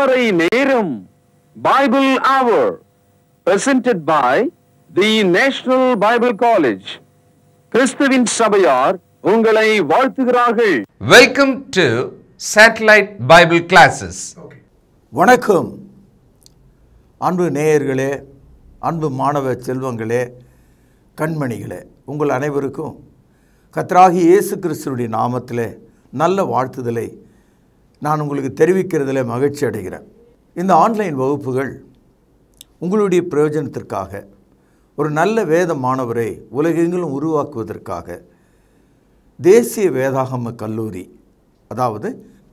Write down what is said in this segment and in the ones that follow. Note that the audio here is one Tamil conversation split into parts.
திருமறை நேரம் Bible hour presented by the national Bible college கிறிஸ்துவின் சபையார் உங்களை வாழ்த்துகிறார்கள் welcome to satellite Bible classes வணக்கம் அன்பு நேயர்களே அன்பு மாணவ செல்வங்களே கண்மணிகளே உங்கள் அனைவருக்கும் கத்ராகி இயேசு கிறிஸ்துவனுடைய நாமத்தில் நல்ல வாழ்த்துதலை நான் உங்களுக்கு தெரிவிக்கிறதுல மகிழ்ச்சி அடைகிறேன் இந்த ஆன்லைன் வகுப்புகள் உங்களுடைய பிரயோஜனத்திற்காக ஒரு நல்ல வேத மாணவரை உலகெங்கிலும் உருவாக்குவதற்காக தேசிய வேதாகம கல்லூரி அதாவது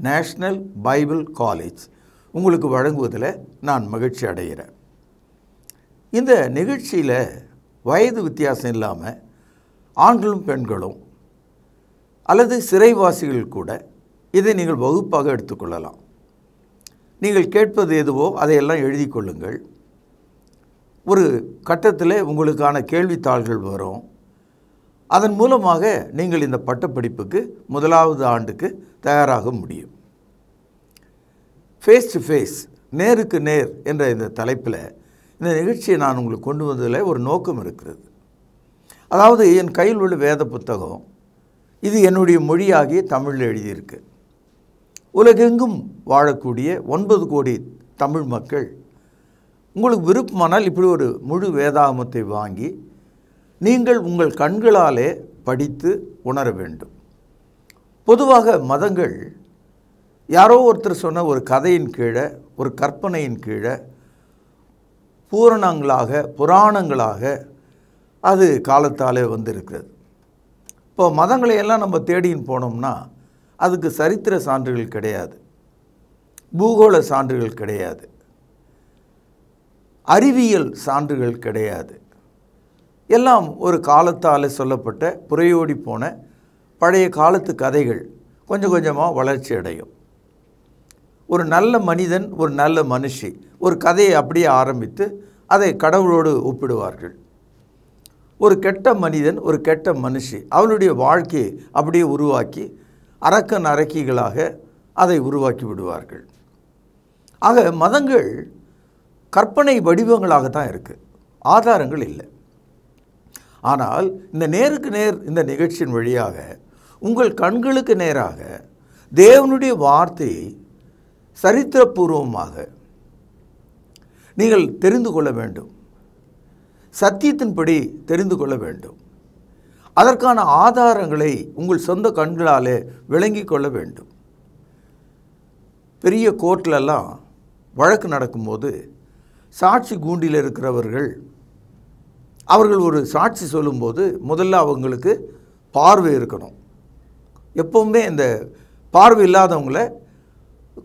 நேஷ்னல் பைபிள் காலேஜ் உங்களுக்கு வழங்குவதில் நான் மகிழ்ச்சி அடைகிறேன் இந்த நிகழ்ச்சியில் வயது வித்தியாசம் இல்லாமல் ஆண்களும் பெண்களும் அல்லது சிறைவாசிகள் கூட இதை நீங்கள் வகுப்பாக எடுத்துக்கொள்ளலாம் நீங்கள் கேட்பது எதுவோ அதையெல்லாம் எழுதி கொள்ளுங்கள் ஒரு கட்டத்தில் உங்களுக்கான கேள்வித்தாள்கள் வரும் அதன் மூலமாக நீங்கள் இந்த பட்டப்படிப்புக்கு முதலாவது ஆண்டுக்கு தயாராக முடியும் ஃபேஸ் டு ஃபேஸ் நேருக்கு நேர் என்ற இந்த தலைப்பில் இந்த நிகழ்ச்சியை நான் உங்களுக்கு கொண்டு வந்ததில் ஒரு நோக்கம் இருக்கிறது அதாவது என் கையில் உள்ள வேத புத்தகம் இது என்னுடைய மொழியாகி தமிழில் எழுதியிருக்கு உலகெங்கும் வாழக்கூடிய ஒன்பது கோடி தமிழ் மக்கள் உங்களுக்கு விருப்பமானால் இப்படி ஒரு முழு வேதாகமத்தை வாங்கி நீங்கள் உங்கள் கண்களாலே படித்து உணர வேண்டும் பொதுவாக மதங்கள் யாரோ ஒருத்தர் சொன்ன ஒரு கதையின் கீழே ஒரு கற்பனையின் கீழே பூரணங்களாக புராணங்களாக அது காலத்தாலே வந்திருக்கிறது இப்போ மதங்களை எல்லாம் நம்ம தேடின்னு போனோம்னா அதுக்கு சரித்திர சான்றுகள் கிடையாது பூகோள சான்றுகள் கிடையாது அறிவியல் சான்றுகள் கிடையாது எல்லாம் ஒரு காலத்தால் சொல்லப்பட்ட புறையோடி போன பழைய காலத்து கதைகள் கொஞ்சம் கொஞ்சமாக வளர்ச்சி அடையும் ஒரு நல்ல மனிதன் ஒரு நல்ல மனுஷி ஒரு கதையை அப்படியே ஆரம்பித்து அதை கடவுளோடு ஒப்பிடுவார்கள் ஒரு கெட்ட மனிதன் ஒரு கெட்ட மனுஷி அவனுடைய வாழ்க்கையை அப்படியே உருவாக்கி அரக்கன் அரக்கிகளாக அதை உருவாக்கி விடுவார்கள் ஆக மதங்கள் கற்பனை வடிவங்களாக தான் இருக்குது ஆதாரங்கள் இல்லை ஆனால் இந்த நேருக்கு நேர் இந்த நிகழ்ச்சியின் வழியாக உங்கள் கண்களுக்கு நேராக தேவனுடைய வார்த்தையை சரித்திரபூர்வமாக நீங்கள் தெரிந்து கொள்ள வேண்டும் சத்தியத்தின்படி தெரிந்து கொள்ள வேண்டும் அதற்கான ஆதாரங்களை உங்கள் சொந்த கண்களாலே விளங்கி கொள்ள வேண்டும் பெரிய கோர்ட்லெல்லாம் வழக்கு நடக்கும்போது சாட்சி கூண்டில் இருக்கிறவர்கள் அவர்கள் ஒரு சாட்சி சொல்லும்போது முதல்ல அவங்களுக்கு பார்வை இருக்கணும் எப்போவுமே இந்த பார்வை இல்லாதவங்கள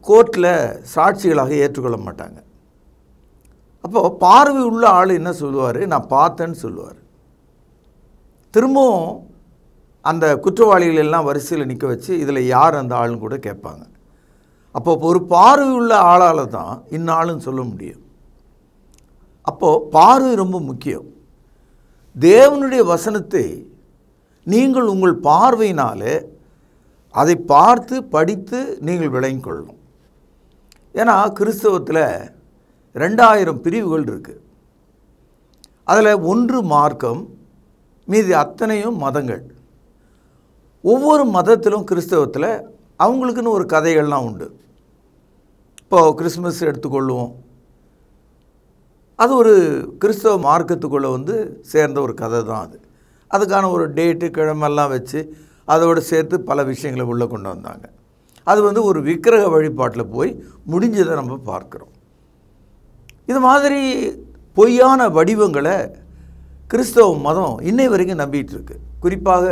கோர்ட்டில் சாட்சிகளாக ஏற்றுக்கொள்ள மாட்டாங்க அப்போது பார்வை உள்ள ஆள் என்ன சொல்லுவார் நான் பார்த்தேன்னு சொல்லுவார் திரும்பவும் அந்த குற்றவாளிகள் எல்லாம் வரிசையில் நிற்க வச்சு இதில் யார் அந்த ஆளுன்னு கூட கேட்பாங்க அப்போ ஒரு பார்வை உள்ள ஆளால் தான் இன்னாலும் சொல்ல முடியும் அப்போது பார்வை ரொம்ப முக்கியம் தேவனுடைய வசனத்தை நீங்கள் உங்கள் பார்வையினாலே அதை பார்த்து படித்து நீங்கள் விளங்கி கொள்ளணும் ஏன்னா கிறிஸ்தவத்தில் ரெண்டாயிரம் பிரிவுகள் இருக்குது அதில் ஒன்று மார்க்கம் மீதி அத்தனையும் மதங்கள் ஒவ்வொரு மதத்திலும் கிறிஸ்தவத்தில் அவங்களுக்குன்னு ஒரு கதைகள்லாம் உண்டு இப்போது கிறிஸ்மஸ் எடுத்துக்கொள்வோம் அது ஒரு கிறிஸ்தவ மார்க்கத்துக்குள்ளே வந்து சேர்ந்த ஒரு கதை தான் அது அதுக்கான ஒரு டேட்டு கிழமெல்லாம் வச்சு அதோடு சேர்த்து பல விஷயங்களை உள்ளே கொண்டு வந்தாங்க அது வந்து ஒரு விக்கிரக வழிபாட்டில் போய் முடிஞ்சதை நம்ம பார்க்குறோம் இது மாதிரி பொய்யான வடிவங்களை கிறிஸ்தவ மதம் இன்னை வரைக்கும் நம்பிகிட்டு இருக்கு குறிப்பாக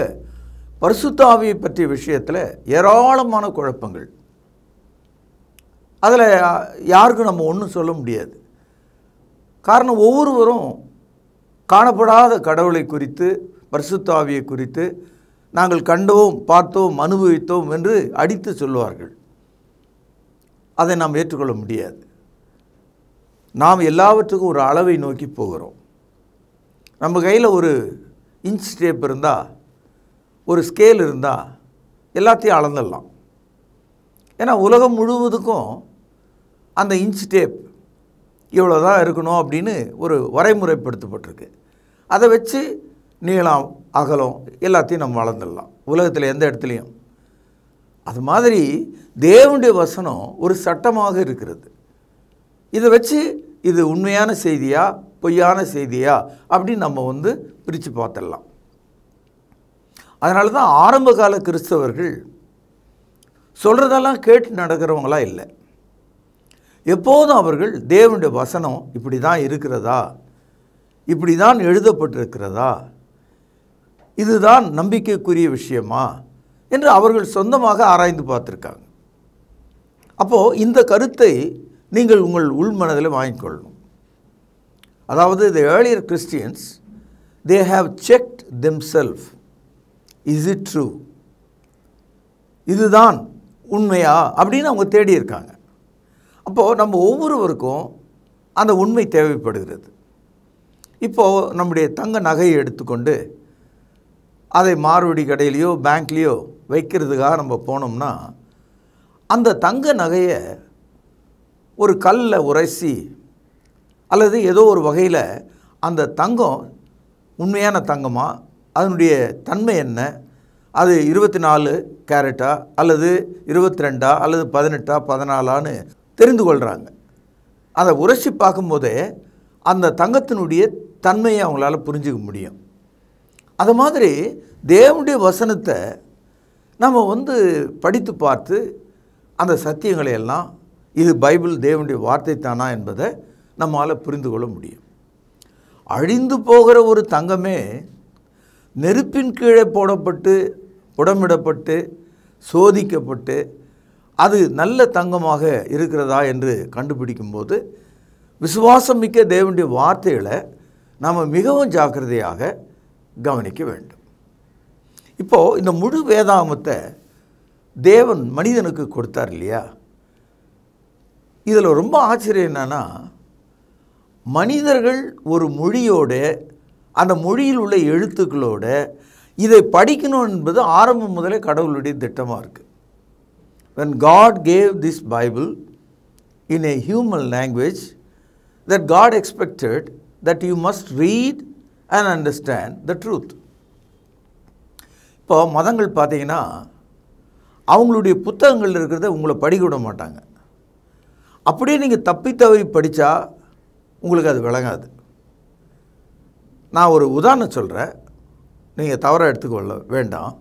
பரிசுத்தாவியை பற்றிய விஷயத்தில் ஏராளமான குழப்பங்கள் அதில் யாருக்கும் நம்ம ஒன்றும் சொல்ல முடியாது காரணம் ஒவ்வொருவரும் காணப்படாத கடவுளை குறித்து பரிசுத்தாவியை குறித்து நாங்கள் கண்டோம் பார்த்தோம் அனுபவித்தோம் என்று அடித்து சொல்லுவார்கள் அதை நாம் ஏற்றுக்கொள்ள முடியாது நாம் எல்லாவற்றுக்கும் ஒரு அளவை நோக்கி போகிறோம் நம்ம கையில் ஒரு இன்ச் டேப் இருந்தால் ஒரு ஸ்கேல் இருந்தால் எல்லாத்தையும் அளந்துடலாம் ஏன்னா உலகம் முழுவதுக்கும் அந்த இன்ச் டேப் இவ்வளோ தான் இருக்கணும் அப்படின்னு ஒரு வரைமுறைப்படுத்தப்பட்டிருக்கு அதை வச்சு நீளம் அகலம் எல்லாத்தையும் நம்ம வளர்ந்துடலாம் உலகத்தில் எந்த இடத்துலையும் அது மாதிரி தேவனுடைய வசனம் ஒரு சட்டமாக இருக்கிறது இதை வச்சு இது உண்மையான செய்தியாக பொய்யான செய்தியா அப்படின்னு நம்ம வந்து பிரித்து பார்த்துடலாம் அதனால தான் ஆரம்ப கால கிறிஸ்தவர்கள் சொல்கிறதெல்லாம் கேட்டு நடக்கிறவங்களாம் இல்லை எப்போதும் அவர்கள் தேவனுடைய வசனம் இப்படி தான் இருக்கிறதா இப்படி தான் எழுதப்பட்டிருக்கிறதா இதுதான் நம்பிக்கைக்குரிய விஷயமா என்று அவர்கள் சொந்தமாக ஆராய்ந்து பார்த்துருக்காங்க அப்போது இந்த கருத்தை நீங்கள் உங்கள் உள்மனதில் வாங்கிக்கொள்ளணும் அதாவது the earlier Christians they have checked them self is it true இதுதான் உண்மையா அப்படின்னு அவங்க தேடி இருக்காங்க அப்போது நம்ம ஒவ்வொருவருக்கும் அந்த உண்மை தேவைப்படுகிறது இப்போது நம்முடைய தங்க நகையை எடுத்துக்கொண்டு அதை மார்வடி கடையிலையோ பேங்க்லேயோ வைக்கிறதுக்காக நம்ம போனோம்னா அந்த தங்க நகையை ஒரு கல்லில் உரைசி அல்லது ஏதோ ஒரு வகையில் அந்த தங்கம் உண்மையான தங்கமாக அதனுடைய தன்மை என்ன அது இருபத்தி நாலு கேரட்டா அல்லது இருபத்தி ரெண்டா அல்லது பதினெட்டா பதினாலான்னு தெரிந்து கொள்கிறாங்க அதை உரசி பார்க்கும்போதே அந்த தங்கத்தினுடைய தன்மையை அவங்களால புரிஞ்சுக்க முடியும் அது மாதிரி தேவனுடைய வசனத்தை நம்ம வந்து படித்து பார்த்து அந்த சத்தியங்களை எல்லாம் இது பைபிள் தேவனுடைய வார்த்தை தானா என்பதை நம்மால் புரிந்து கொள்ள முடியும் அழிந்து போகிற ஒரு தங்கமே நெருப்பின் கீழே போடப்பட்டு புடமிடப்பட்டு சோதிக்கப்பட்டு அது நல்ல தங்கமாக இருக்கிறதா என்று கண்டுபிடிக்கும்போது விசுவாசம் மிக்க தேவனுடைய வார்த்தைகளை நாம் மிகவும் ஜாக்கிரதையாக கவனிக்க வேண்டும் இப்போது இந்த முழு வேதாமத்தை தேவன் மனிதனுக்கு கொடுத்தார் இல்லையா இதில் ரொம்ப ஆச்சரியம் என்னென்னா மனிதர்கள் ஒரு மொழியோடு அந்த மொழியில் உள்ள எழுத்துக்களோடு இதை படிக்கணும் என்பது ஆரம்பம் முதலே கடவுளுடைய திட்டமாக இருக்குது when God gave this Bible in a human language that God expected that you must read and understand the truth இப்போ மதங்கள் பார்த்தீங்கன்னா அவங்களுடைய புத்தகங்கள் இருக்கிறத உங்களை படிக்க விட மாட்டாங்க அப்படியே நீங்கள் தப்பி தவறி படித்தா உங்களுக்கு அது விளங்காது நான் ஒரு உதாரணம் சொல்கிறேன் நீங்கள் தவறாக எடுத்துக்கொள்ள வேண்டாம்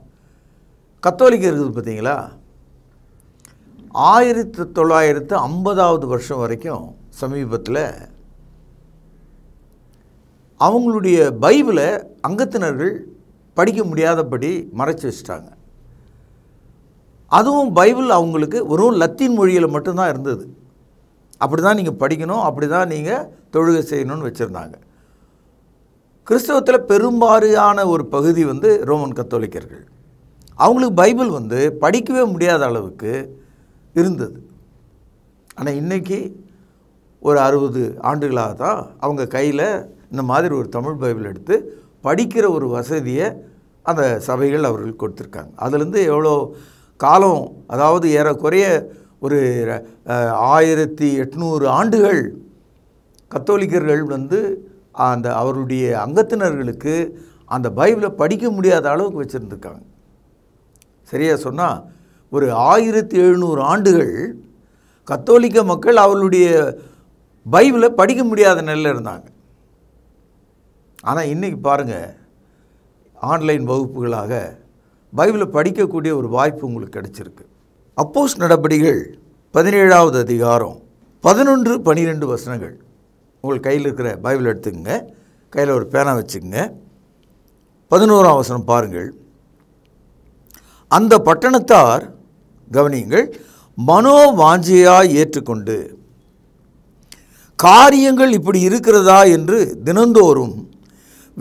கத்தோலிக்க இருக்குது பார்த்தீங்களா ஆயிரத்தி தொள்ளாயிரத்து ஐம்பதாவது வருஷம் வரைக்கும் சமீபத்தில் அவங்களுடைய பைபிளை அங்கத்தினர்கள் படிக்க முடியாதபடி மறைச்சி வச்சிட்டாங்க அதுவும் பைபிள் அவங்களுக்கு வெறும் லத்தீன் மொழியில் மட்டும்தான் இருந்தது அப்படி தான் நீங்கள் படிக்கணும் அப்படி தான் நீங்கள் தொழுகை செய்யணும்னு வச்சுருந்தாங்க கிறிஸ்தவத்தில் பெரும்பாலான ஒரு பகுதி வந்து ரோமன் கத்தோலிக்கர்கள் அவங்களுக்கு பைபிள் வந்து படிக்கவே முடியாத அளவுக்கு இருந்தது ஆனால் இன்றைக்கி ஒரு அறுபது ஆண்டுகளாக தான் அவங்க கையில் இந்த மாதிரி ஒரு தமிழ் பைபிள் எடுத்து படிக்கிற ஒரு வசதியை அந்த சபைகள் அவர்கள் கொடுத்துருக்காங்க அதுலேருந்து எவ்வளோ காலம் அதாவது ஏறக்குறைய ஒரு ஆயிரத்தி எட்நூறு ஆண்டுகள் கத்தோலிக்கர்கள் வந்து அந்த அவருடைய அங்கத்தினர்களுக்கு அந்த பைபிளை படிக்க முடியாத அளவுக்கு வச்சுருந்துருக்காங்க சரியாக சொன்னால் ஒரு ஆயிரத்தி எழுநூறு ஆண்டுகள் கத்தோலிக்க மக்கள் அவர்களுடைய பைபிளை படிக்க முடியாத நிலையில் இருந்தாங்க ஆனால் இன்றைக்கி பாருங்கள் ஆன்லைன் வகுப்புகளாக பைபிளை படிக்கக்கூடிய ஒரு வாய்ப்பு உங்களுக்கு கிடச்சிருக்கு அப்போஸ் நடபடிகள் பதினேழாவது அதிகாரம் பதினொன்று பனிரெண்டு வசனங்கள் உங்கள் கையில் இருக்கிற பைபிள் எடுத்துக்கோங்க கையில் ஒரு பேனா வச்சுக்கோங்க பதினோராம் அவசரம் பாருங்கள் அந்த பட்டணத்தார் கவனியுங்கள் மனோவாஞ்சியாய் ஏற்றுக்கொண்டு காரியங்கள் இப்படி இருக்கிறதா என்று தினந்தோறும்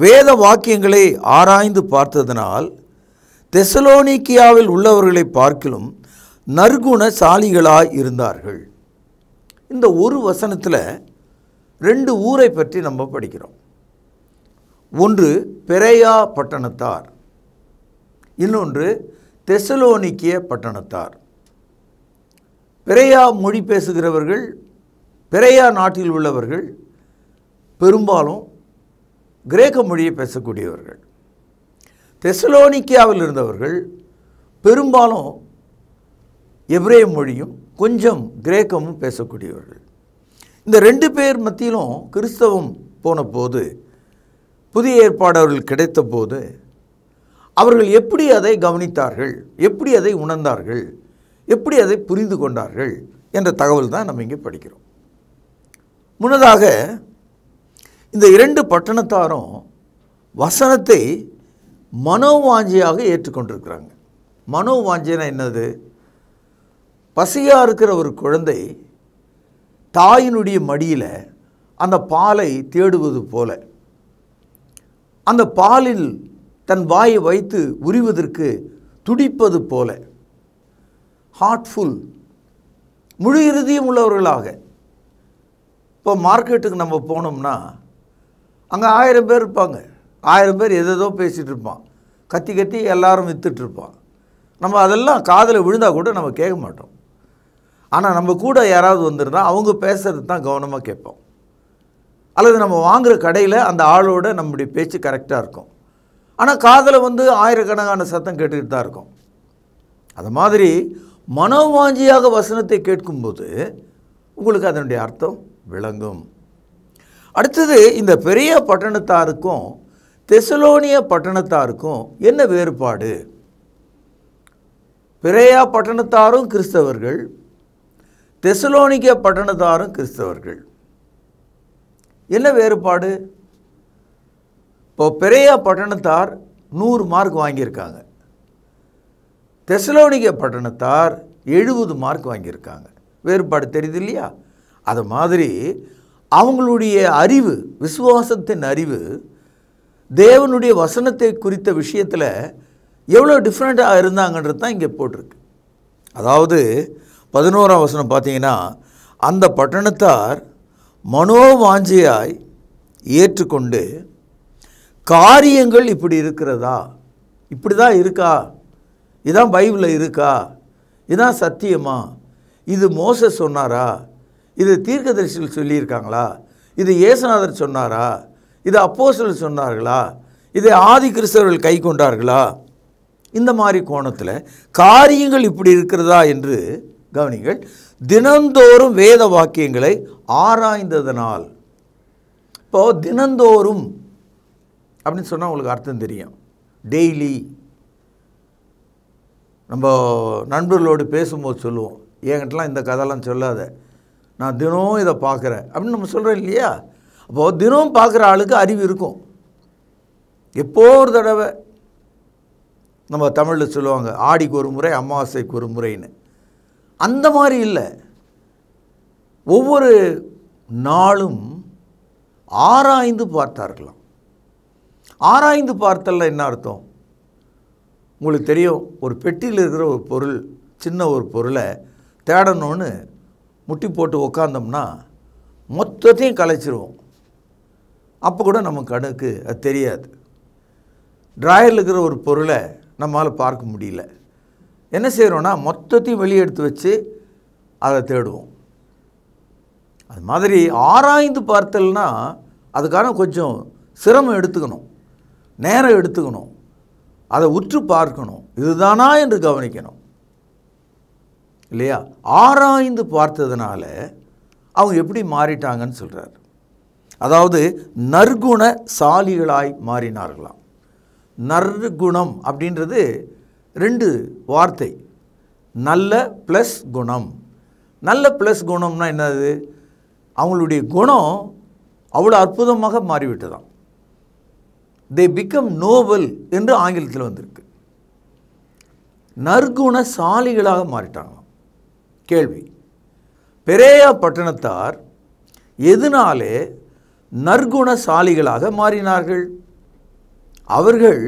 வேத வாக்கியங்களை ஆராய்ந்து பார்த்ததனால் தெசலோனிக்கியாவில் உள்ளவர்களை பார்க்கிலும் சாலிகளாய் இருந்தார்கள் இந்த ஒரு வசனத்தில் ரெண்டு ஊரை பற்றி நம்ம படிக்கிறோம் ஒன்று பெரையா பட்டணத்தார் இன்னொன்று தெசலோனிக்கிய பட்டணத்தார் பெரையா மொழி பேசுகிறவர்கள் பெரையா நாட்டில் உள்ளவர்கள் பெரும்பாலும் கிரேக்க மொழியை பேசக்கூடியவர்கள் தெசலோனிக்கியாவில் இருந்தவர்கள் பெரும்பாலும் எப்ரே மொழியும் கொஞ்சம் கிரேக்கமும் பேசக்கூடியவர்கள் இந்த ரெண்டு பேர் மத்தியிலும் கிறிஸ்தவம் போன போது புதிய அவர்கள் கிடைத்த போது அவர்கள் எப்படி அதை கவனித்தார்கள் எப்படி அதை உணர்ந்தார்கள் எப்படி அதை புரிந்து கொண்டார்கள் என்ற தகவல் தான் நம்ம இங்கே படிக்கிறோம் முன்னதாக இந்த இரண்டு பட்டணத்தாரும் வசனத்தை மனோவாஞ்சியாக ஏற்றுக்கொண்டிருக்கிறாங்க மனோவாஞ்சினா என்னது பசியாக இருக்கிற ஒரு குழந்தை தாயினுடைய மடியில் அந்த பாலை தேடுவது போல அந்த பாலில் தன் வாயை வைத்து உரிவதற்கு துடிப்பது போல ஹார்ட்ஃபுல் முழு இறுதியும் உள்ளவர்களாக இப்போ மார்க்கெட்டுக்கு நம்ம போனோம்னா அங்கே ஆயிரம் பேர் இருப்பாங்க ஆயிரம் பேர் எதோ பேசிகிட்டு இருப்பான் கத்தி கத்தி எல்லாரும் விற்றுட்ருப்பான் நம்ம அதெல்லாம் காதில் விழுந்தால் கூட நம்ம கேட்க மாட்டோம் ஆனால் நம்ம கூட யாராவது வந்திருந்தால் அவங்க பேசுகிறது தான் கவனமாக கேட்போம் அல்லது நம்ம வாங்குகிற கடையில் அந்த ஆளோட நம்முடைய பேச்சு கரெக்டாக இருக்கும் ஆனால் காதில் வந்து ஆயிரக்கணக்கான சத்தம் கேட்டுக்கிட்டு தான் இருக்கும் அது மாதிரி மனோவாஞ்சியாக வசனத்தை கேட்கும்போது உங்களுக்கு அதனுடைய அர்த்தம் விளங்கும் அடுத்தது இந்த பெரிய பட்டணத்தாருக்கும் தெசலோனிய பட்டணத்தாருக்கும் என்ன வேறுபாடு பிறையா பட்டணத்தாரும் கிறிஸ்தவர்கள் தெசலோனிக்க பட்டணத்தாரும் கிறிஸ்தவர்கள் என்ன வேறுபாடு இப்போ பெரியா பட்டணத்தார் நூறு மார்க் வாங்கியிருக்காங்க தெசலோனிக்க பட்டணத்தார் எழுபது மார்க் வாங்கியிருக்காங்க வேறுபாடு தெரியுது இல்லையா அது மாதிரி அவங்களுடைய அறிவு விசுவாசத்தின் அறிவு தேவனுடைய வசனத்தை குறித்த விஷயத்தில் எவ்வளோ டிஃப்ரெண்ட்டாக இருந்தாங்கன்றது தான் இங்கே போட்டிருக்கு அதாவது பதினோராம் வசனம் பார்த்தீங்கன்னா அந்த பட்டணத்தார் மனோவாஞ்சியாய் ஏற்றுக்கொண்டு காரியங்கள் இப்படி இருக்கிறதா இப்படி தான் இருக்கா இதான் பைபிளில் இருக்கா இதான் சத்தியமா இது மோச சொன்னாரா இது தீர்க்கதரிசிகள் சொல்லியிருக்காங்களா இது ஏசுநாதர் சொன்னாரா இது அப்போசல் சொன்னார்களா இதை ஆதி கிறிஸ்தவர்கள் கை கொண்டார்களா இந்த மாதிரி கோணத்தில் காரியங்கள் இப்படி இருக்கிறதா என்று கவனிங்கள் தினந்தோறும் வேத வாக்கியங்களை ஆராய்ந்ததனால் இப்போது தினந்தோறும் அப்படின்னு சொன்னால் உங்களுக்கு அர்த்தம் தெரியும் டெய்லி நம்ம நண்பர்களோடு பேசும்போது சொல்லுவோம் என்கிட்டலாம் இந்த கதையெல்லாம் சொல்லாத நான் தினம் இதை பார்க்குறேன் அப்படின்னு நம்ம சொல்கிறோம் இல்லையா அப்போது தினம் பார்க்குற ஆளுக்கு அறிவு இருக்கும் எப்போ ஒரு தடவை நம்ம தமிழில் சொல்லுவாங்க ஆடிக்கு ஒரு முறை அமாவாசைக்கு ஒரு முறைன்னு அந்த மாதிரி இல்லை ஒவ்வொரு நாளும் ஆராய்ந்து பார்த்தார்களாம் ஆராய்ந்து பார்த்தல்ல என்ன அர்த்தம் உங்களுக்கு தெரியும் ஒரு பெட்டியில் இருக்கிற ஒரு பொருள் சின்ன ஒரு பொருளை தேடணும்னு முட்டி போட்டு உக்காந்தோம்னா மொத்தத்தையும் கலைச்சிருவோம் அப்போ கூட நம்ம கணக்கு அது தெரியாது ட்ராயரில் இருக்கிற ஒரு பொருளை நம்மளால் பார்க்க முடியல என்ன செய்கிறோன்னா மொத்தத்தையும் வெளியே எடுத்து வச்சு அதை தேடுவோம் அது மாதிரி ஆராய்ந்து பார்த்தல்னா அதுக்கான கொஞ்சம் சிரமம் எடுத்துக்கணும் நேரம் எடுத்துக்கணும் அதை உற்று பார்க்கணும் இதுதானா என்று கவனிக்கணும் இல்லையா ஆராய்ந்து பார்த்ததுனால அவங்க எப்படி மாறிட்டாங்கன்னு சொல்கிறார் அதாவது நற்குண சாலிகளாய் மாறினார்களாம் நற்குணம் அப்படின்றது ரெண்டு வார்த்தை நல்ல ப்ளஸ் குணம் நல்ல ப்ளஸ் குணம்னா என்னது அவங்களுடைய குணம் அவ்வளோ அற்புதமாக மாறிவிட்டதாம் தே பிகம் நோபல் என்று ஆங்கிலத்தில் வந்திருக்கு நற்குணசாலிகளாக மாறிட்டாங்களாம் கேள்வி பெரேயா பட்டணத்தார் எதனாலே நற்குணசாலிகளாக மாறினார்கள் அவர்கள்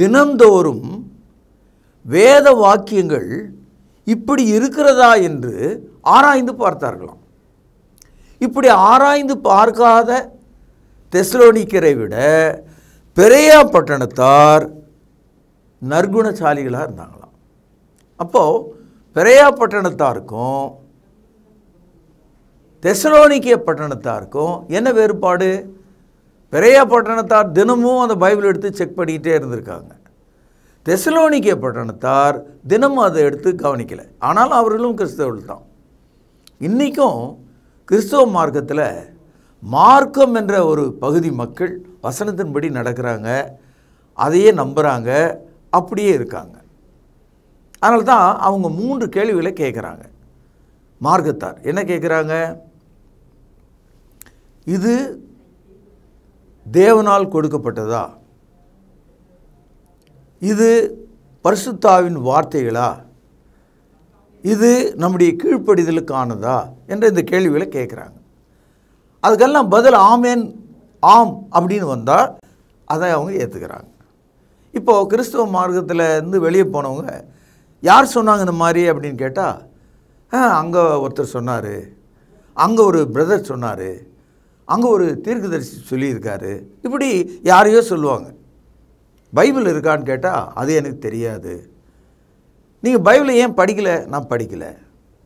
தினந்தோறும் வேத வாக்கியங்கள் இப்படி இருக்கிறதா என்று ஆராய்ந்து பார்த்தார்களாம் இப்படி ஆராய்ந்து பார்க்காத தெஸ்லோனிக்கரை விட பெரியா பட்டணத்தார் நற்குணசாலிகளாக இருந்தாங்களாம் அப்போது பெரியா பட்டணத்தாருக்கும் தெஸ்லோனிக்கிய பட்டணத்தாருக்கும் என்ன வேறுபாடு பெரிய பட்டணத்தார் தினமும் அந்த பைபிள் எடுத்து செக் பண்ணிக்கிட்டே இருந்திருக்காங்க தெசலோனிக்க பட்டணத்தார் தினமும் அதை எடுத்து கவனிக்கலை ஆனால் அவர்களும் கிறிஸ்தவர்கள் தான் இன்றைக்கும் கிறிஸ்தவ மார்க்கத்தில் மார்க்கம் என்ற ஒரு பகுதி மக்கள் வசனத்தின்படி நடக்கிறாங்க அதையே நம்புகிறாங்க அப்படியே இருக்காங்க அதனால தான் அவங்க மூன்று கேள்விகளை கேட்குறாங்க மார்க்கத்தார் என்ன கேட்குறாங்க இது தேவனால் கொடுக்கப்பட்டதா இது பரிசுத்தாவின் வார்த்தைகளா இது நம்முடைய கீழ்ப்படிதலுக்கானதா என்ற இந்த கேள்விகளை கேட்குறாங்க அதுக்கெல்லாம் பதில் ஆமேன் ஆம் அப்படின்னு வந்தால் அதை அவங்க ஏற்றுக்கிறாங்க இப்போது கிறிஸ்துவ மார்க்கத்தில் இருந்து வெளியே போனவங்க யார் சொன்னாங்க இந்த மாதிரி அப்படின்னு கேட்டால் அங்கே ஒருத்தர் சொன்னார் அங்கே ஒரு பிரதர் சொன்னார் அங்கே ஒரு தீர்க்கதரிசி சொல்லியிருக்காரு இப்படி யாரையோ சொல்லுவாங்க பைபிள் இருக்கான்னு கேட்டால் அது எனக்கு தெரியாது நீங்கள் பைபிளை ஏன் படிக்கலை நான் படிக்கலை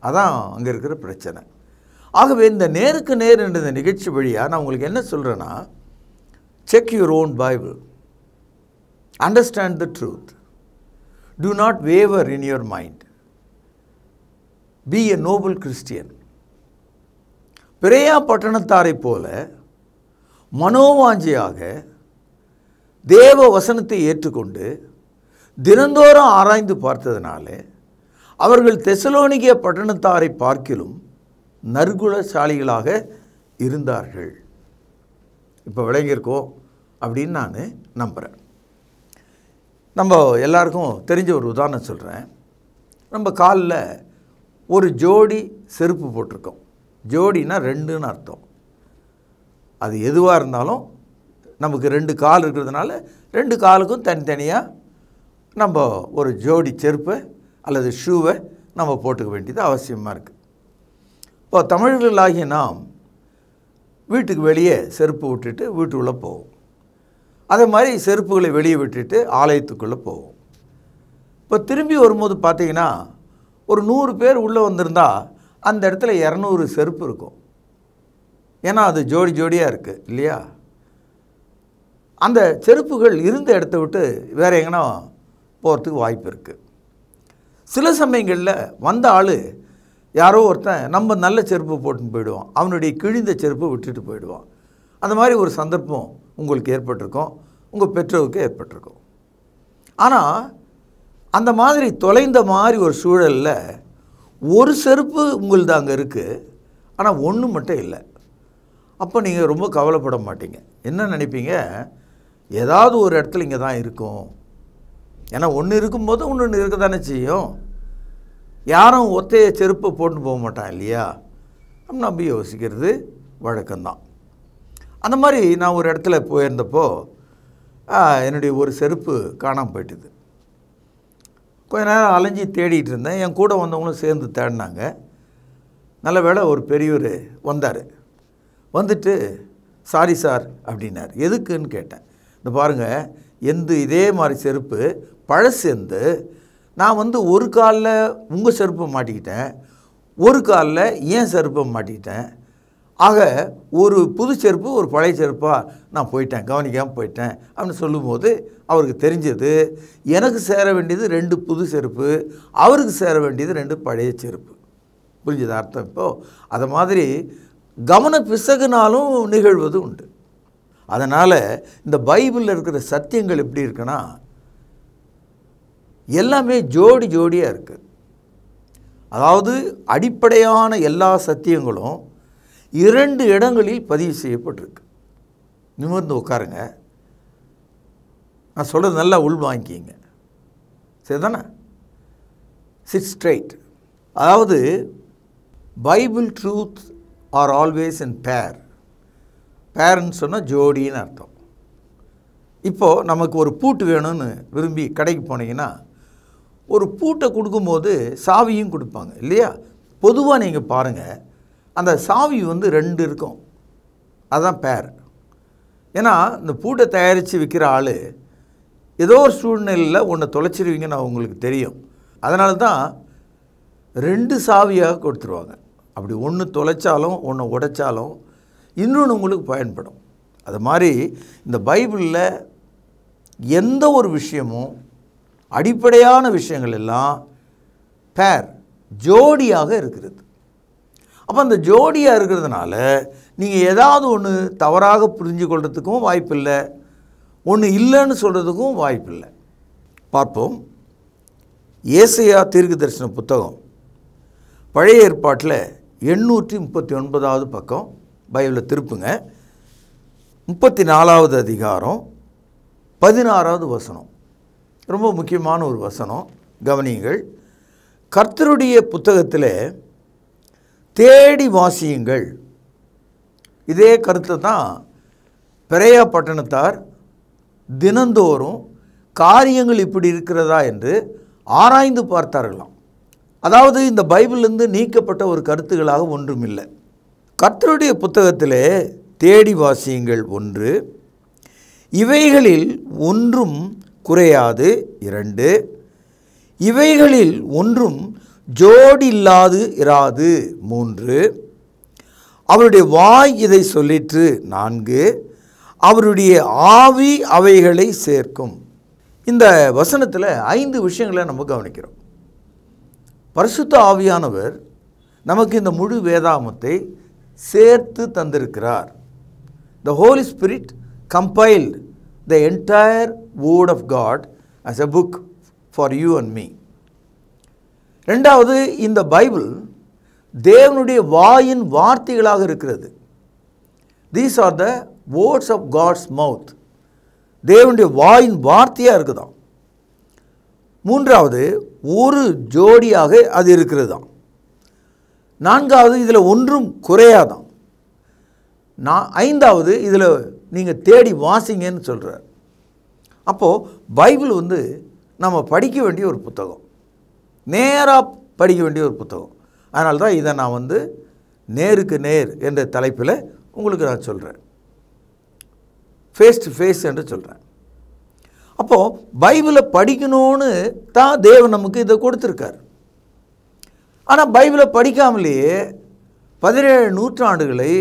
அதான் அங்கே இருக்கிற பிரச்சனை ஆகவே இந்த நேருக்கு நேர் என்ற இந்த நிகழ்ச்சி வழியாக நான் உங்களுக்கு என்ன சொல்கிறேன்னா check your own Bible understand the truth do not waver in your mind be a noble Christian Berea பட்டணத்தாரை போல மனோவாஞ்சியாக தேவ வசனத்தை ஏற்றுக்கொண்டு தினந்தோறும் ஆராய்ந்து பார்த்ததினாலே அவர்கள் தெசலோனிகிய பட்டணத்தாரை பார்க்கிலும் நற்குலசாலிகளாக இருந்தார்கள் இப்போ விளங்கியிருக்கோம் அப்படின்னு நான் நம்புகிறேன் நம்ம எல்லாருக்கும் தெரிஞ்ச ஒரு உதாரணம் சொல்கிறேன் நம்ம காலில் ஒரு ஜோடி செருப்பு போட்டிருக்கோம் ஜோடினா ரெண்டுன்னு அர்த்தம் அது எதுவாக இருந்தாலும் நமக்கு ரெண்டு கால் இருக்கிறதுனால ரெண்டு காலுக்கும் தனித்தனியாக நம்ம ஒரு ஜோடி செருப்பை அல்லது ஷூவை நம்ம போட்டுக்க வேண்டியது அவசியமாக இருக்குது இப்போ தமிழர்களாகிய நாம் வீட்டுக்கு வெளியே செருப்பு விட்டுட்டு வீட்டுக்குள்ளே போவோம் அதே மாதிரி செருப்புகளை வெளியே விட்டுட்டு ஆலயத்துக்குள்ளே போவோம் இப்போ திரும்பி வரும்போது பார்த்திங்கன்னா ஒரு நூறு பேர் உள்ளே வந்திருந்தால் அந்த இடத்துல இரநூறு செருப்பு இருக்கும் ஏன்னா அது ஜோடி ஜோடியாக இருக்குது இல்லையா அந்த செருப்புகள் இருந்த இடத்த விட்டு வேறு எங்கன்னா போகிறதுக்கு வாய்ப்பு இருக்குது சில சமயங்களில் வந்த ஆள் யாரோ ஒருத்தன் நம்ம நல்ல செருப்பு போட்டுன்னு போயிடுவான் அவனுடைய கிழிந்த செருப்பு விட்டுட்டு போயிடுவான் அந்த மாதிரி ஒரு சந்தர்ப்பம் உங்களுக்கு ஏற்பட்டிருக்கும் உங்கள் பெற்றோருக்கு ஏற்பட்டிருக்கும் ஆனால் அந்த மாதிரி தொலைந்த மாதிரி ஒரு சூழலில் ஒரு செருப்பு உங்கள்தான் அங்கே இருக்குது ஆனால் ஒன்று மட்டும் இல்லை அப்போ நீங்கள் ரொம்ப கவலைப்பட மாட்டீங்க என்ன நினைப்பீங்க ஏதாவது ஒரு இடத்துல இங்கே தான் இருக்கும் ஏன்னா ஒன்று இருக்கும்போது ஒன்று ஒன்று இருக்க தானே செய்யும் யாரும் ஒத்தைய செருப்பை போட்டு போக மாட்டான் இல்லையா அப்படின்னு யோசிக்கிறது வழக்கம்தான் அந்த மாதிரி நான் ஒரு இடத்துல போயிருந்தப்போ என்னுடைய ஒரு செருப்பு காணாமல் போயிட்டுது கொஞ்ச நேரம் அலைஞ்சி தேடிட்டு இருந்தேன் என் கூட வந்தவங்களும் சேர்ந்து தேடினாங்க நல்ல வேலை ஒரு பெரியவர் வந்தார் வந்துட்டு சாரி சார் அப்படின்னார் எதுக்குன்னு கேட்டேன் இந்த பாருங்கள் எந்த இதே மாதிரி செருப்பு பழசு எந்து நான் வந்து ஒரு காலில் உங்கள் செருப்பை மாட்டிக்கிட்டேன் ஒரு காலில் ஏன் செருப்பை மாட்டிக்கிட்டேன் ஆக ஒரு புது செருப்பு ஒரு பழைய செருப்பாக நான் போயிட்டேன் கவனிக்காமல் போயிட்டேன் அப்படின்னு சொல்லும்போது அவருக்கு தெரிஞ்சது எனக்கு சேர வேண்டியது ரெண்டு புது செருப்பு அவருக்கு சேர வேண்டியது ரெண்டு பழைய செருப்பு புரிஞ்சது அர்த்தம் இப்போது அது மாதிரி கவன பிசகுனாலும் நிகழ்வது உண்டு அதனால் இந்த பைபிளில் இருக்கிற சத்தியங்கள் எப்படி இருக்குன்னா எல்லாமே ஜோடி ஜோடியாக இருக்குது அதாவது அடிப்படையான எல்லா சத்தியங்களும் இரண்டு இடங்களில் பதிவு செய்யப்பட்டிருக்கு நிமிர்ந்து உட்காருங்க நான் சொல்கிறது நல்லா வாங்கிக்கிங்க சரிதானே சிட் ஸ்ட்ரைட் அதாவது Bible truth are always in pair பேர்ன்னு சொன்னால் ஜோடின்னு அர்த்தம் இப்போது நமக்கு ஒரு பூட்டு வேணும்னு விரும்பி கடைக்கு போனீங்கன்னா ஒரு பூட்டை கொடுக்கும்போது சாவியும் கொடுப்பாங்க இல்லையா பொதுவாக நீங்கள் பாருங்கள் அந்த சாவி வந்து ரெண்டு இருக்கும் அதுதான் பேர் ஏன்னா இந்த பூட்டை தயாரித்து விற்கிற ஆள் ஏதோ ஒரு சூழ்நிலையில் ஒன்று தொலைச்சிருவீங்கன்னு அவங்களுக்கு தெரியும் அதனால தான் ரெண்டு சாவியாக கொடுத்துருவாங்க அப்படி ஒன்று தொலைச்சாலும் ஒன்று உடைச்சாலும் இன்னொன்று உங்களுக்கு பயன்படும் அது மாதிரி இந்த பைபிளில் எந்த ஒரு விஷயமும் அடிப்படையான விஷயங்கள் எல்லாம் பேர் ஜோடியாக இருக்கிறது அப்போ அந்த ஜோடியாக இருக்கிறதுனால நீங்கள் ஏதாவது ஒன்று தவறாக புரிஞ்சு கொள்கிறதுக்கும் வாய்ப்பில்லை ஒன்று இல்லைன்னு சொல்கிறதுக்கும் வாய்ப்பில்லை பார்ப்போம் ஏசையா தீர்க்க தரிசன புத்தகம் பழைய ஏற்பாட்டில் எண்ணூற்றி முப்பத்தி ஒன்பதாவது பக்கம் பைபிளில் திருப்புங்க முப்பத்தி நாலாவது அதிகாரம் பதினாறாவது வசனம் ரொம்ப முக்கியமான ஒரு வசனம் கவனியுங்கள் கர்த்தருடைய புத்தகத்தில் தேடி வாசியுங்கள் இதே கருத்தை தான் பிரையா பட்டணத்தார் தினந்தோறும் காரியங்கள் இப்படி இருக்கிறதா என்று ஆராய்ந்து பார்த்தார்களாம் அதாவது இந்த பைபிளிலிருந்து நீக்கப்பட்ட ஒரு கருத்துகளாக ஒன்றும் இல்லை கர்த்தருடைய புத்தகத்திலே தேடி வாசியுங்கள் ஒன்று இவைகளில் ஒன்றும் குறையாது இரண்டு இவைகளில் ஒன்றும் ஜோடில்லாது இராது மூன்று அவருடைய வாய் இதை சொல்லிற்று நான்கு அவருடைய ஆவி அவைகளை சேர்க்கும் இந்த வசனத்தில் ஐந்து விஷயங்களை நம்ம கவனிக்கிறோம் பரிசுத்த ஆவியானவர் நமக்கு இந்த முழு வேதாமத்தை சேர்த்து தந்திருக்கிறார் the holy spirit compiled the entire word of God as a book for you and me ரெண்டாவது இந்த பைபிள் தேவனுடைய வாயின் வார்த்தைகளாக இருக்கிறது these are the words of God's mouth தேவனுடைய வாயின் வார்த்தையாக இருக்குதாம் மூன்றாவது ஒரு ஜோடியாக அது இருக்கிறது தான் நான்காவது இதில் ஒன்றும் குறையாதான் நான் ஐந்தாவது இதில் நீங்கள் தேடி வாசிங்கன்னு சொல்கிறார் அப்போது பைபிள் வந்து நம்ம படிக்க வேண்டிய ஒரு புத்தகம் நேராக படிக்க வேண்டிய ஒரு புத்தகம் அதனால தான் இதை நான் வந்து நேருக்கு நேர் என்ற தலைப்பில் உங்களுக்கு நான் சொல்கிறேன் ஃபேஸ் டு ஃபேஸ் என்று சொல்கிறேன் அப்போது பைபிளை படிக்கணும்னு தான் தேவன் நமக்கு இதை கொடுத்துருக்கார் ஆனால் பைபிளை படிக்காமலேயே பதினேழு நூற்றாண்டுகளை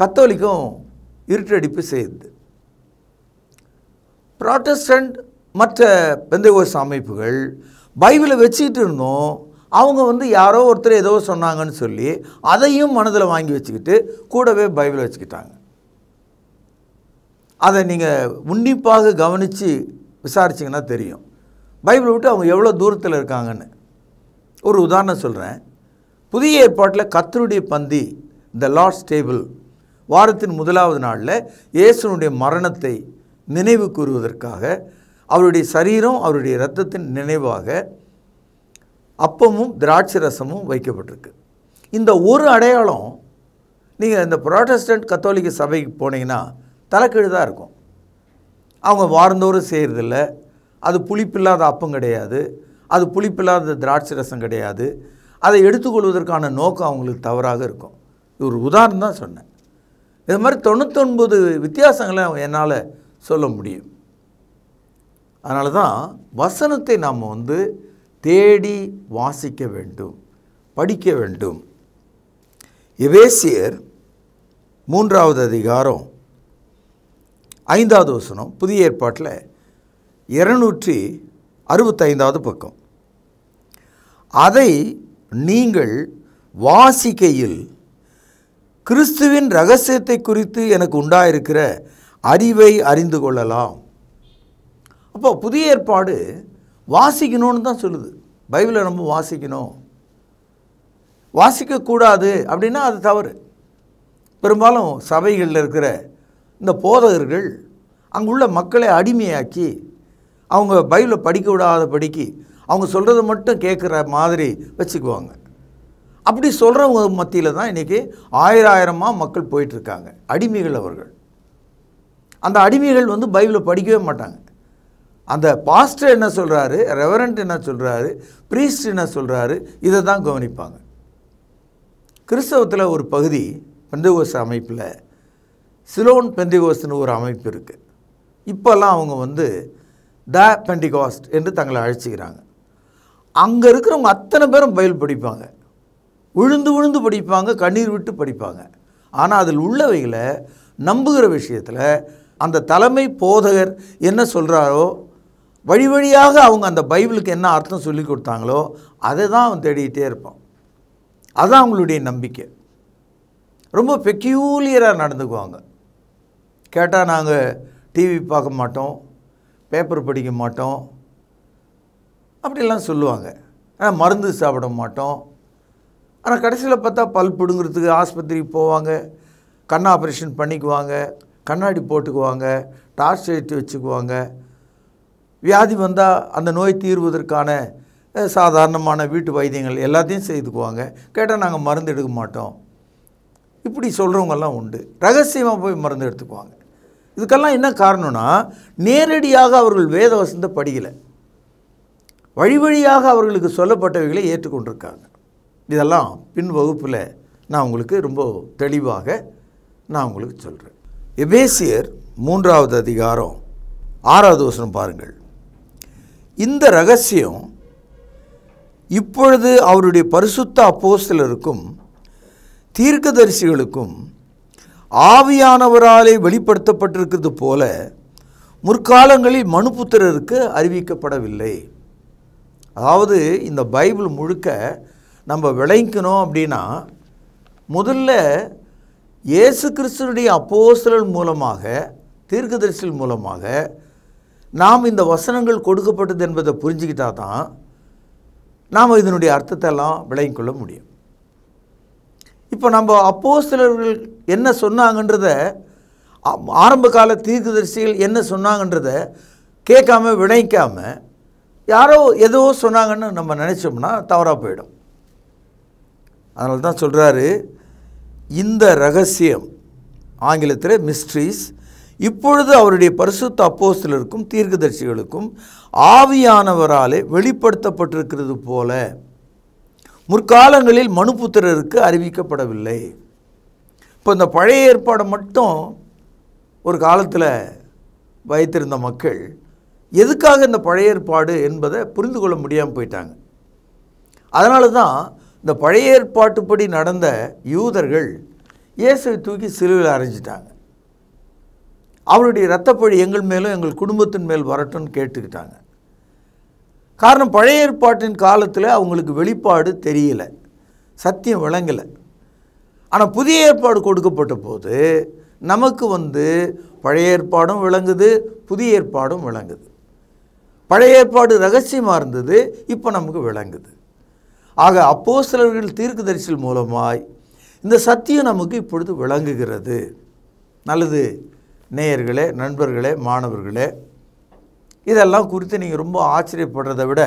கத்தோலிக்கம் இருட்டடிப்பு செய்து ப்ராட்டஸ்டன்ட் மற்ற பெந்தகோஸ் அமைப்புகள் பைபிளை வச்சுக்கிட்டு இருந்தோம் அவங்க வந்து யாரோ ஒருத்தர் ஏதோ சொன்னாங்கன்னு சொல்லி அதையும் மனதில் வாங்கி வச்சுக்கிட்டு கூடவே பைபிளை வச்சுக்கிட்டாங்க அதை நீங்கள் உன்னிப்பாக கவனித்து விசாரிச்சிங்கன்னா தெரியும் பைபிளை விட்டு அவங்க எவ்வளோ தூரத்தில் இருக்காங்கன்னு ஒரு உதாரணம் சொல்கிறேன் புதிய ஏற்பாட்டில் கத்தருடைய பந்தி த லார்ட்ஸ் டேபிள் வாரத்தின் முதலாவது நாளில் இயேசுனுடைய மரணத்தை நினைவு கூறுவதற்காக அவருடைய சரீரம் அவருடைய இரத்தத்தின் நினைவாக அப்பமும் திராட்சை ரசமும் வைக்கப்பட்டிருக்கு இந்த ஒரு அடையாளம் நீங்கள் இந்த ப்ராட்டஸ்டன்ட் கத்தோலிக்க சபைக்கு போனீங்கன்னா தான் இருக்கும் அவங்க வாரந்தோறும் செய்கிறதில்ல அது புளிப்பில்லாத அப்பம் கிடையாது அது புளிப்பில்லாத திராட்சை ரசம் கிடையாது அதை எடுத்துக்கொள்வதற்கான நோக்கம் அவங்களுக்கு தவறாக இருக்கும் இது ஒரு உதாரணம் தான் சொன்னேன் இது மாதிரி தொண்ணூத்தொன்பது வித்தியாசங்களை என்னால் சொல்ல முடியும் அதனால தான் வசனத்தை நாம் வந்து தேடி வாசிக்க வேண்டும் படிக்க வேண்டும் எவேசியர் மூன்றாவது அதிகாரம் ஐந்தாவது வசனம் புதிய ஏற்பாட்டில் இருநூற்றி அறுபத்தைந்தாவது பக்கம் அதை நீங்கள் வாசிக்கையில் கிறிஸ்துவின் ரகசியத்தை குறித்து எனக்கு உண்டாயிருக்கிற அறிவை அறிந்து கொள்ளலாம் அப்போ புதிய ஏற்பாடு வாசிக்கணும்னு தான் சொல்லுது பைபிளை நம்ம வாசிக்கணும் வாசிக்கக்கூடாது அப்படின்னா அது தவறு பெரும்பாலும் சபைகளில் இருக்கிற இந்த போதகர்கள் அங்குள்ள மக்களை அடிமையாக்கி அவங்க பைபிளை படிக்க விடாத படிக்கி அவங்க சொல்கிறத மட்டும் கேட்குற மாதிரி வச்சுக்குவாங்க அப்படி சொல்கிறவங்க மத்தியில் தான் இன்றைக்கி ஆயிரம் ஆயிரமாக மக்கள் போயிட்டுருக்காங்க அடிமைகள் அவர்கள் அந்த அடிமைகள் வந்து பைபிளை படிக்கவே மாட்டாங்க அந்த பாஸ்டர் என்ன சொல்கிறாரு ரெவரண்ட் என்ன சொல்கிறாரு ப்ரீஸ்ட் என்ன சொல்கிறாரு இதை தான் கவனிப்பாங்க கிறிஸ்தவத்தில் ஒரு பகுதி பெந்தகோஸ் அமைப்பில் சிலோன் பெந்திகோஸ்னு ஒரு அமைப்பு இருக்குது இப்போல்லாம் அவங்க வந்து த பெண்டிகாஸ்ட் என்று தங்களை அழைச்சிக்கிறாங்க அங்கே இருக்கிறவங்க அத்தனை பேரும் பயில் படிப்பாங்க விழுந்து விழுந்து படிப்பாங்க கண்ணீர் விட்டு படிப்பாங்க ஆனால் அதில் உள்ளவைகளை நம்புகிற விஷயத்தில் அந்த தலைமை போதகர் என்ன சொல்கிறாரோ வழி வழியாக அவங்க அந்த பைபிளுக்கு என்ன அர்த்தம் சொல்லி கொடுத்தாங்களோ அதை தான் அவன் தேடிக்கிட்டே இருப்பான் அதுதான் அவங்களுடைய நம்பிக்கை ரொம்ப பெக்யூலியராக நடந்துக்குவாங்க கேட்டால் நாங்கள் டிவி பார்க்க மாட்டோம் பேப்பர் படிக்க மாட்டோம் அப்படிலாம் சொல்லுவாங்க ஆனால் மருந்து சாப்பிட மாட்டோம் ஆனால் கடைசியில் பார்த்தா பல் பிடுங்கிறதுக்கு ஆஸ்பத்திரிக்கு போவாங்க கண் ஆப்ரேஷன் பண்ணிக்குவாங்க கண்ணாடி போட்டுக்குவாங்க டார்ச் லைட் வச்சுக்குவாங்க வியாதி வந்தால் அந்த நோய் தீர்வதற்கான சாதாரணமான வீட்டு வைத்தியங்கள் எல்லாத்தையும் செய்துக்குவாங்க கேட்டால் நாங்கள் மருந்து எடுக்க மாட்டோம் இப்படி சொல்கிறவங்கெல்லாம் உண்டு ரகசியமாக போய் மருந்து எடுத்துக்குவாங்க இதுக்கெல்லாம் என்ன காரணம்னா நேரடியாக அவர்கள் வேத வசந்த படிக்கலை வழி வழியாக அவர்களுக்கு சொல்லப்பட்டவைகளை ஏற்றுக்கொண்டிருக்காங்க இதெல்லாம் பின் வகுப்பில் நான் உங்களுக்கு ரொம்ப தெளிவாக நான் உங்களுக்கு சொல்கிறேன் எபேசியர் மூன்றாவது அதிகாரம் ஆறாவது வசனம் பாருங்கள் இந்த ரகசியம் இப்பொழுது அவருடைய பரிசுத்த அப்போஸ்தலருக்கும் தீர்க்கதரிசிகளுக்கும் ஆவியானவராலே வெளிப்படுத்தப்பட்டிருக்கிறது போல முற்காலங்களில் மனுபுத்திரருக்கு அறிவிக்கப்படவில்லை அதாவது இந்த பைபிள் முழுக்க நம்ம விளைக்கணும் அப்படின்னா முதல்ல இயேசு கிறிஸ்துனுடைய அப்போஸ்தலன் மூலமாக தீர்க்கதரிசிகள் மூலமாக நாம் இந்த வசனங்கள் கொடுக்கப்பட்டது என்பதை புரிஞ்சுக்கிட்டா தான் நாம் இதனுடைய அர்த்தத்தை எல்லாம் விளங்கிக் கொள்ள முடியும் இப்போ நம்ம அப்போ சிலர்கள் என்ன சொன்னாங்கன்றத ஆரம்ப கால தீர்க்கதரிசிகள் என்ன சொன்னாங்கன்றத கேட்காம விளைக்காம யாரோ ஏதோ சொன்னாங்கன்னு நம்ம நினச்சோம்னா தவறாக போயிடும் அதனால தான் சொல்கிறாரு இந்த ரகசியம் ஆங்கிலத்தில் மிஸ்ட்ரீஸ் இப்பொழுது அவருடைய பரிசுத்த அப்போஸ்தலருக்கும் தீர்க்கதர்சிகளுக்கும் ஆவியானவராலே வெளிப்படுத்தப்பட்டிருக்கிறது போல முற்காலங்களில் மனுபுத்திரருக்கு அறிவிக்கப்படவில்லை இப்போ இந்த பழைய ஏற்பாடை மட்டும் ஒரு காலத்தில் வைத்திருந்த மக்கள் எதுக்காக இந்த பழைய ஏற்பாடு என்பதை புரிந்து கொள்ள முடியாமல் போயிட்டாங்க அதனால தான் இந்த பழைய ஏற்பாட்டுப்படி நடந்த யூதர்கள் இயேசுவை தூக்கி சிலுவில் அரைஞ்சிட்டாங்க அவருடைய இரத்தப்பழி எங்கள் மேலும் எங்கள் குடும்பத்தின் மேல் வரட்டும்னு கேட்டுக்கிட்டாங்க காரணம் பழைய ஏற்பாட்டின் காலத்தில் அவங்களுக்கு வெளிப்பாடு தெரியலை சத்தியம் விளங்கலை ஆனால் புதிய ஏற்பாடு கொடுக்கப்பட்ட போது நமக்கு வந்து பழைய ஏற்பாடும் விளங்குது புதிய ஏற்பாடும் விளங்குது பழைய ஏற்பாடு ரகசியமாக இருந்தது இப்போ நமக்கு விளங்குது ஆக அப்போ சிலர்கள் தீர்க்கு தரிசல் மூலமாய் இந்த சத்தியம் நமக்கு இப்பொழுது விளங்குகிறது நல்லது நேயர்களே நண்பர்களே மாணவர்களே இதெல்லாம் குறித்து நீங்கள் ரொம்ப ஆச்சரியப்படுறதை விட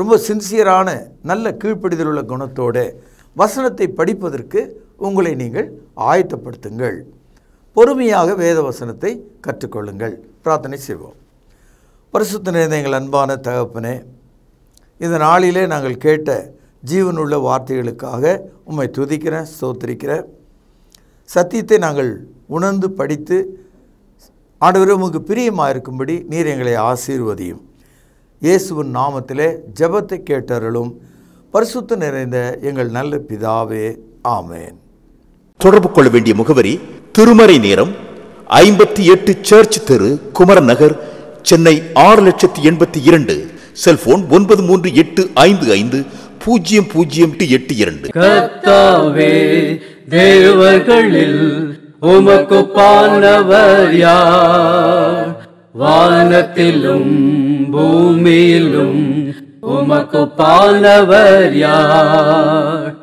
ரொம்ப சின்சியரான நல்ல கீழ்ப்படிதல் உள்ள குணத்தோடு வசனத்தை படிப்பதற்கு உங்களை நீங்கள் ஆயத்தப்படுத்துங்கள் பொறுமையாக வேத வசனத்தை கற்றுக்கொள்ளுங்கள் பிரார்த்தனை செய்வோம் பரிசுத்த நிறைந்த எங்கள் அன்பான தகப்பனே இந்த நாளிலே நாங்கள் கேட்ட ஜீவனுள்ள வார்த்தைகளுக்காக உம்மை துதிக்கிறேன் சோத்திரிக்கிறேன் சத்தியத்தை நாங்கள் உணர்ந்து படித்து ஆண்டவர் உமக்கு பிரியமாக இருக்கும்படி நீர் எங்களை ஆசீர்வதியும் இயேசுவின் நாமத்திலே ஜபத்தை கேட்டருளும் பரிசுத்த நிறைந்த எங்கள் நல்ல பிதாவே ஆமேன் தொடர்பு கொள்ள வேண்டிய முகவரி திருமறை நேரம் ஐம்பத்தி எட்டு சர்ச் தெரு குமரன் நகர் சென்னை ஆறு லட்சத்தி எண்பத்தி இரண்டு செல்போன் ஒன்பது மூன்று எட்டு ஐந்து ஐந்து பூஜ்ஜியம் பூஜ்ஜியம் எட்டு இரண்டு தேவர்களில் உமக்கு பானவர் யார் வானத்திலும் பூமியிலும் உமக்கு பானவர் யார்